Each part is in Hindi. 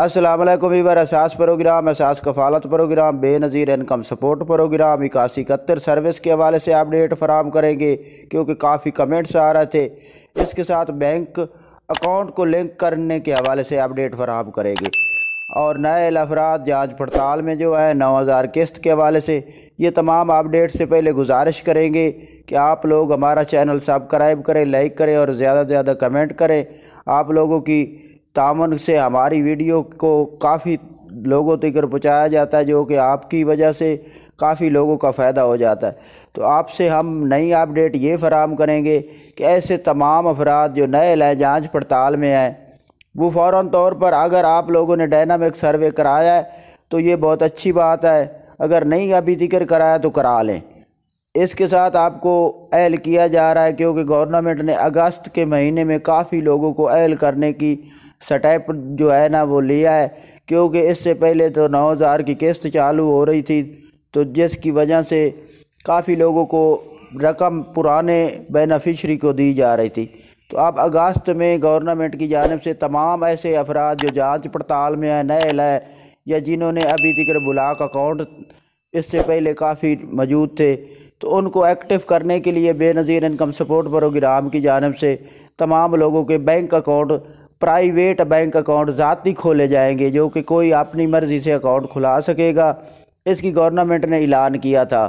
Aslam Weaver Ehsaas program Ehsaas Kafalat program Benazir income support program इक्यासी इकहत्तर सर्विस के हवाले से अपडेट फराम करेंगे क्योंकि काफ़ी कमेंट्स आ रहे थे इसके साथ बैंक अकाउंट को लिंक करने के हवाले से अपडेट फराम करेंगे और नए अफराद जाँच पड़ताल में जो है नौ हज़ार किस्त के हवाले से ये तमाम अपडेट से पहले गुजारिश करेंगे कि आप लोग हमारा चैनल सब्सक्राइब करें लाइक करें और ज़्यादा से ज़्यादा कमेंट करें आप लोगों की तामन से हमारी वीडियो को काफ़ी लोगों तक पहुँचाया जाता है जो कि आपकी वजह से काफ़ी लोगों का फ़ायदा हो जाता है तो आपसे हम नई अपडेट ये फराम करेंगे कि ऐसे तमाम अफराद जो नए लाए जाँच पड़ताल में आए वो फ़ौर तौर पर अगर आप लोगों ने डायनामिक सर्वे कराया है तो ये बहुत अच्छी बात है अगर नहीं अभी जिक्र कराया तो करा लें इसके साथ आपको अहल किया जा रहा है क्योंकि गवर्नमेंट ने अगस्त के महीने में काफ़ी लोगों को अहल करने की स्टेप जो है ना वो लिया है क्योंकि इससे पहले तो नौ हज़ार की किस्त चालू हो रही थी तो जिसकी वजह से काफ़ी लोगों को रकम पुराने बेनिफिशरी को दी जा रही थी तो अब अगस्त में गवर्नमेंट की जानब से तमाम ऐसे अफराद जो जाँच पड़ताल में है नए लाए या जिन्होंने अभी तक ब्लाक अकाउंट इससे पहले काफ़ी मौजूद थे तो उनको एक्टिव करने के लिए बेनज़ीर इनकम सपोर्ट प्रोग्राम की जानब से तमाम लोगों के bank account private bank account ज़ाती खोले जाएंगे जो कि कोई अपनी मर्ज़ी से अकाउंट खुला सकेगा इसकी गवर्नमेंट ने ऐलान किया था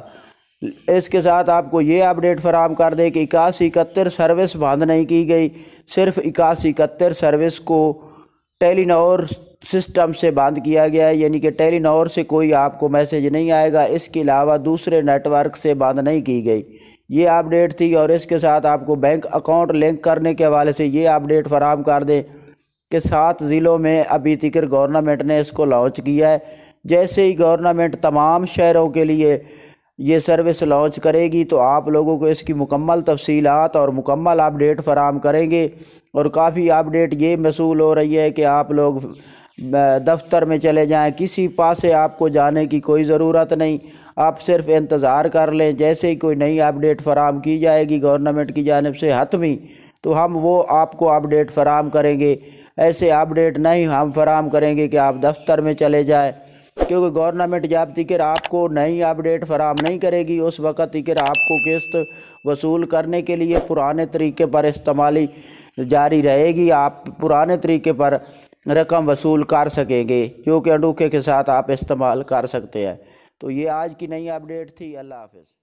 इसके साथ आपको ये अपडेट फराम कर दें कि इक्यासी इकहत्तर सर्विस बंद नहीं की गई सिर्फ इक्यासी इकहत्तर सर्विस को टेलीनोर सिस्टम से बंद किया गया है यानी कि टेलीनॉर से कोई आपको मैसेज नहीं आएगा इसके अलावा दूसरे नेटवर्क से बंद नहीं की गई ये अपडेट थी और इसके साथ आपको बैंक अकाउंट लिंक करने के हवाले से ये अपडेट फराम कर दें कि सात ज़िलों में अभी तिकर गवर्नमेंट ने इसको लॉन्च किया है जैसे ही गवर्नमेंट तमाम शहरों के लिए ये सर्विस लॉन्च करेगी तो आप लोगों को इसकी मुकम्मल तफसीलात और मुकम्मल अपडेट फराम करेंगे और काफ़ी अपडेट ये मसूल हो रही है कि आप लोग दफ्तर में चले जाएं किसी से आपको जाने की कोई ज़रूरत नहीं आप सिर्फ इंतज़ार कर लें जैसे ही कोई नई अपडेट फराम की जाएगी गवर्नमेंट की जानब से हतमी तो हम वो आपको अपडेट फराम करेंगे ऐसे अपडेट नहीं हम फराम करेंगे कि आप दफ्तर में चले जाएं क्योंकि गवर्नमेंट जब तिकर आपको नई अपडेट फराम नहीं करेगी उस वक़्त तिकर आपको किस्त वसूल करने के लिए पुराने तरीके पर इस्तेमाली जारी रहेगी आप पुराने तरीके पर रकम वसूल कर सकेंगे क्योंकि कि अनूखे के साथ आप इस्तेमाल कर सकते हैं तो ये आज की नई अपडेट थी अल्लाह हाफिज़